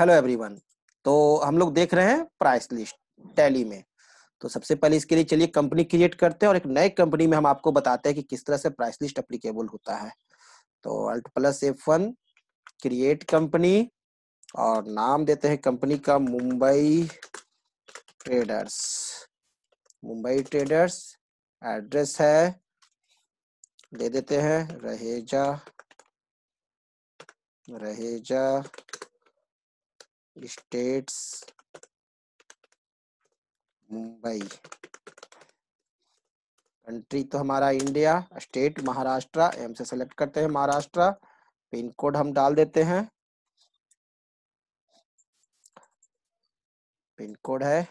hello everyone तो हम लोग देख रहे हैं प्राइस लिस्ट टैली में तो सबसे पहले इसके लिए चलिए कंपनी क्रिएट करते हैं और एक नए कंपनी में हम आपको बताते हैं कि किस तरह से प्राइस लिस्ट अप्लीकेबल होता है तो Alt plus F one create company और नाम देते हैं कंपनी का Mumbai traders Mumbai traders address है दे देते हैं रहेजा रहेजा स्टेट्स मुंबई कंट्री तो हमारा इंडिया स्टेट महाराष्ट्र एम से सेलेक्ट करते हैं महाराष्ट्र पिन कोड हम डाल देते हैं पिन कोड है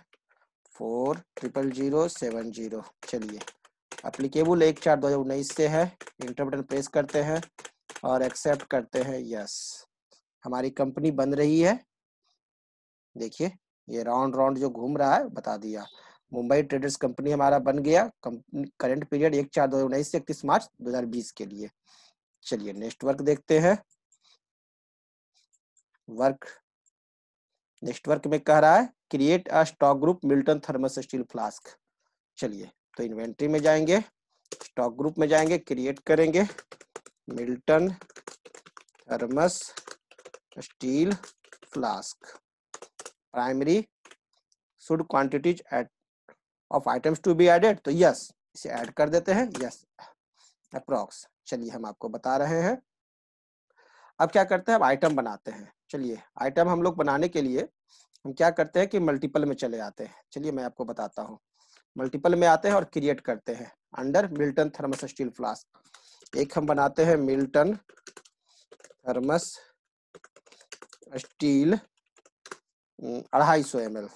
four triple zero seven zero चलिए अप्लीकेबल एक चार दो हजार उन्नीस से है इंटर बटन प्रेस करते हैं और एक्सेप्ट करते हैं यस हमारी कंपनी बन रही है देखिए ये राउंड राउंड जो घूम रहा है बता दिया मुंबई ट्रेडर्स कंपनी हमारा बन गया करंट पीरियड एक चार दो उन्नीस से इकतीस मार्च 2020 के लिए चलिए नेक्स्ट वर्क देखते हैं वर्क नेक्स्ट वर्क में कह रहा है create a stock group Milton thermos steel flask चलिए तो इन्वेंट्री में जाएंगे स्टॉक ग्रुप में जाएंगे क्रिएट करेंगे Milton thermos steel flask primary should quantities at of items to be added तो yes इसे add कर देते हैं yes approx चलिए हम आपको बता रहे हैं अब क्या करते हैं अब आइटम बनाते हैं चलिए आइटम हम लोग बनाने के लिए हम क्या करते हैं कि मल्टीपल में चले आते हैं चलिए मैं आपको बताता हूँ मल्टीपल में आते हैं और क्रिएट करते हैं under Milton thermos steel flask एक हम बनाते हैं मिल्टन थर्मस स्टील हम्म, अढ़ाई सौ एम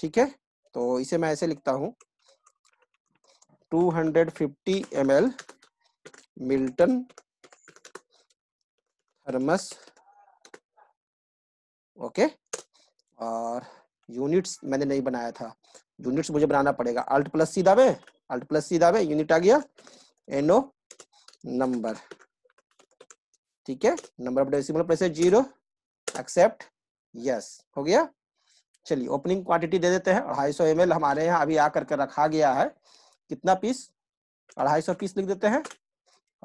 ठीक है तो इसे मैं ऐसे लिखता हूं 250 hundred fifty M L Milton thermos okay और यूनिट्स मैंने नहीं बनाया था यूनिट्स मुझे बनाना पड़ेगा अल्ट प्लस सीधा में अल्ट प्लस सीधा में यूनिट आ गया एनओ नंबर ठीक है number of decimal places zero accept yes हो गया चलिए ओपनिंग क्वांटिटी दे देते हैं अढ़ाई सौ एम हमारे यहाँ अभी आकर के रखा गया है कितना पीस अढ़ाई सौ पीस लिख देते हैं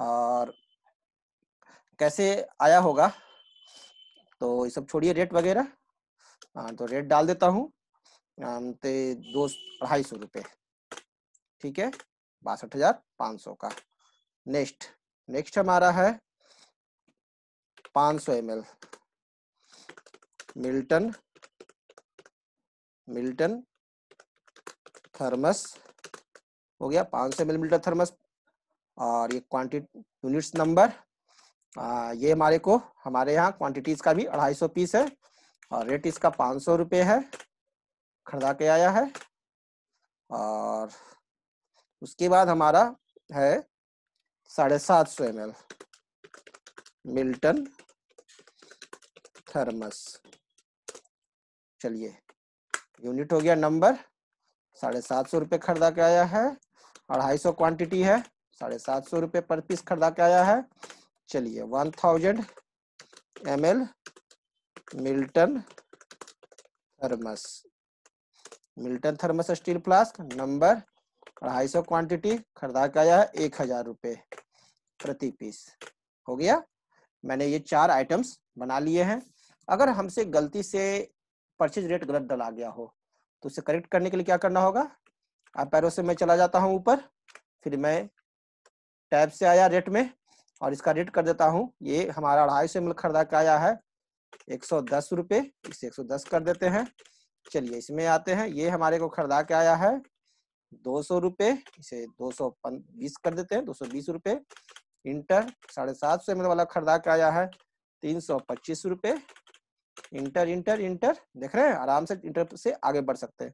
और कैसे आया होगा तो ये सब छोड़िए रेट वगैरह तो रेट डाल देता हूँ दो अढ़ाई सौ रुपये ठीक है बासठ हजार पाँच सौ का नेक्स्ट नेक्स्ट हमारा है पाँच सौ एम मिल्टन मिल्टन थर्मस हो गया 500 मिलीमीटर थर्मस और ये क्वांटिटी यूनिट्स नंबर ये हमारे को हमारे यहाँ क्वांटिटीज का भी 250 पीस है और रेट इसका पांच सौ रुपये है खरीदा के आया है और उसके बाद हमारा है साढ़े सात सौ एम मिल्टन थर्मस चलिए यूनिट हो गया नंबर साढ़े सात सौ रुपये खरीदा के आया है अढ़ाई सौ क्वान्टिटी है साढ़े सात सौ रुपये पर पीस खरीदा के आया है चलिए one thousand M L Milton thermos Milton thermos steel flask number अढ़ाई सौ क्वान्टिटी खरीदा के आया है एक हजार रुपये प्रति पीस हो गया मैंने ये चार आइटम्स बना लिए हैं अगर हमसे गलती से परचेज रेट गलत डला गया हो तो उसे करेक्ट करने के लिए क्या करना होगा आप पैरों से मैं चला जाता हूं ऊपर फिर मैं टैब से आया रेट में और इसका रेट कर देता हूं ये हमारा अढ़ाई सौ एम खरीदा के आया है एक सौ दस रुपये इसे एक सौ दस कर देते हैं चलिए इसमें आते हैं ये हमारे को खरीदा के आया है दो सौ रुपये इसे दो सौ बीस कर देते हैं दो सौ बीस रुपये इंटर साढ़े सात सौ एम वाला खरीदा के आया है तीन सौ पच्चीस रुपये इंटर इंटर इंटर देख रहे हैं आराम से इंटर से आगे बढ़ सकते हैं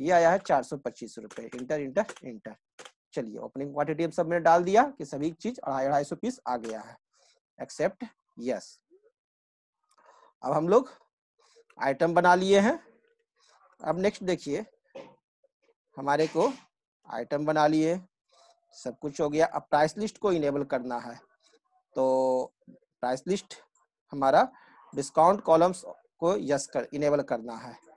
ये आया है चार सौ पच्चीस रुपए इंटर इंटर इंटर चलिए ओपनिंग क्वांटिटी सब मैंने डाल दिया कि सभी चीज अढ़ाई अढ़ाई सौ पीस आ गया है एक्सेप्ट यस अब हम लोग आइटम बना लिए हैं अब नेक्स्ट देखिए हमारे को आइटम बना लिए सब कुछ हो गया अब प्राइस लिस्ट को इनेबल करना है तो प्राइस लिस्ट हमारा डिस्काउंट कॉलम्स को यस कर इनेबल करना है